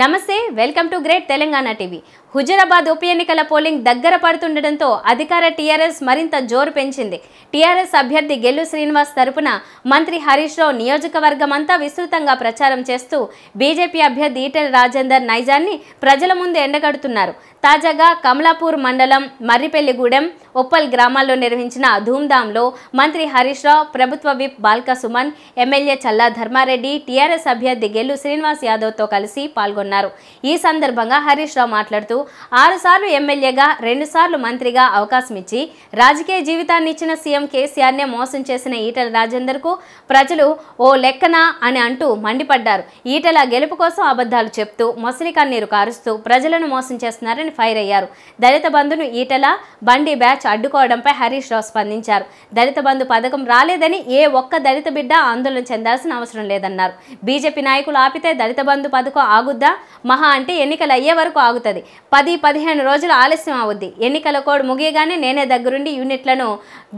నమస్తే welcome to great Telangana TV Huzurabad ఉప ఎన్నికల పోలింగ్ దగ్గర పడుతుండటంతో అధికార టీఆర్ఎస్ మరింత జోరు పెంచింది టీఆర్ఎస్ అభ్యర్థి గెల్లు శ్రీనివాస్ తరపున మంత్రి హరీష్ రావు నియోజకవర్గం అంతా విస్తృతంగా ప్రచారం చేస్తూ బీజేపీ అభ్యర్థి ఈటెల రాజేందర్ నైజాన్ని ప్రజల ముందు ఎండగడుతున్నారు తాజాగా కమలాపూర్ మండలం మర్రిపెల్లిగూడెం ఉప్పల్ గ్రామాల్లో నిర్వహించిన ధూమ్ధాంలో మంత్రి హరీష్ రావు ప్రభుత్వ whip Balka Suman MLA Challa Dharma Reddy TRS అభ్యర్థి గెల్లు శ్రీనివాస్ యాదవ్తో కలిసి పాల్గొన్నారు ఈ సందర్భంగా హరీష్ రావు మాట్లాడుతూ ఆరుసార్లు ఎమ్మెల్యేగా రెండుసార్లు మంత్రిగా అవకాశం ఇచ్చి రాజకీయ జీవితాన్ని ఇచ్చిన సీఎం కేసీఆర్నే మోసం చేసిన ఈటల రాజేందర్కు ప్రజలు ఓ లెక్కన అని అంటూ మండిపడ్డారు ఈటల గెలుపు కోసం అబద్ధాలు చెప్తూ మొసలి కన్నీరు కారుస్తూ ప్రజలను మోసం చేస్తున్నారని ఫైర్ అయ్యారు దళిత బంధును ఈటల బండి బ్యాచ్ అడ్డుకోవడంపై హరీష్ రావు స్పందించారు దళిత బంధు పథకం రాలేదని ఏ ఒక్క దళిత బిడ్డ ఆందోళన చెందాల్సిన అవసరం లేదన్నారు బీజేపీ నాయకులు ఆపితే దళిత బంధు పథకం ఆగుద్దా మహా అంటే ఎన్నికలు అయ్యే వరకు ఆగుతుంది పది పదిహేను రోజులు ఆలస్యం అవుద్ది ఎన్నికల కోడ్ ముగియగానే నేనే దగ్గరుండి యూనిట్లను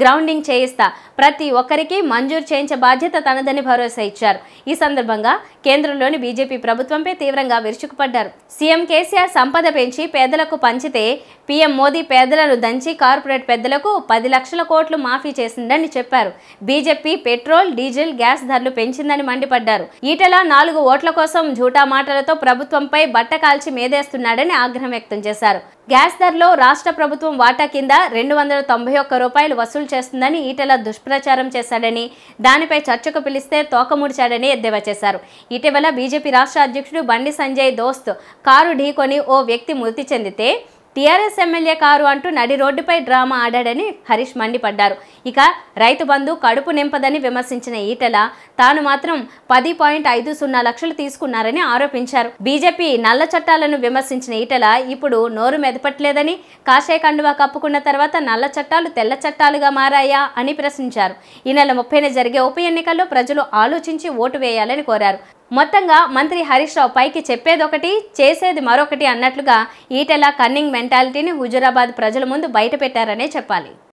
గ్రౌండింగ్ చేయిస్తా ప్రతి ఒక్కరికి మంజూరు చేయించే బాధ్యత తనదని భరోసా ఇచ్చారు ఈ సందర్భంగా కేంద్రంలోని బీజేపీ ప్రభుత్వంపై తీవ్రంగా విరుచుకుపడ్డారు సీఎం కేసీఆర్ సంపద పెంచి పేదల పేదలకు పంచితే పీఎం మోదీ పేదలను దంచి కార్పొరేట్ పెద్దలకు పది లక్షల కోట్లు మాఫీ చేసిందని చెప్పారు బీజేపీ పెట్రోల్ డీజిల్ గ్యాస్ ధరలు పెంచిందని మండిపడ్డారు ఈటల నాలుగు ఓట్ల కోసం జూటా మాటలతో ప్రభుత్వంపై బట్ట కాల్చి మేదేస్తున్నాడని ఆగ్రహం వ్యక్తం చేశారు గ్యాస్ ధరలో రాష్ట్ర ప్రభుత్వం వాటా కింద రెండు వందల తొంభై ఒక్క రూపాయలు వసూలు చేస్తుందని ఈటల దుష్ప్రచారం చేశాడని దానిపై చర్చకు పిలిస్తే తోకముడిచాడని ఎద్దేవా చేశారు ఇటీవల బీజేపీ రాష్ట్ర అధ్యక్షుడు బండి సంజయ్ దోస్త్ కారు ఢీకొని ఓ వ్యక్తి మృతి చెంది వెళితే టీఆర్ఎస్ ఎమ్మెల్యే కారు అంటూ నడి రోడ్డుపై డ్రామా ఆడాడని హరీష్ మండిపడ్డారు ఇక రైతు బంధు కడుపు నింపదని విమర్శించిన ఈటల తాను మాత్రం పది పాయింట్ ఐదు సున్నా లక్షలు తీసుకున్నారని ఆరోపించారు బీజేపీ నల్ల చట్టాలను విమర్శించిన ఈటల ఇప్పుడు నోరు మెదపట్లేదని కాషాయ కండువా కప్పుకున్న తర్వాత నల్ల చట్టాలు తెల్ల చట్టాలుగా మారాయా అని ప్రశ్నించారు ఈ నెల ముప్పైన జరిగే ఉప ఎన్నికల్లో ప్రజలు ఆలోచించి ఓటు వేయాలని కోరారు మొత్తంగా మంత్రి హరీష్ రావు పైకి చెప్పేదొకటి చేసేది మరొకటి అన్నట్లుగా ఈటెల కన్నింగ్ మెంటాలిటీని హుజూరాబాద్ ప్రజల ముందు బయటపెట్టారనే చెప్పాలి